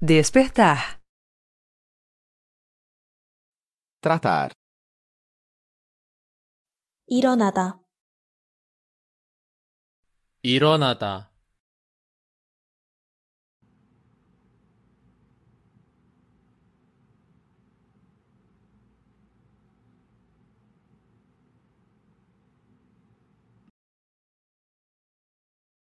despertar, tratar, ironada, ironada.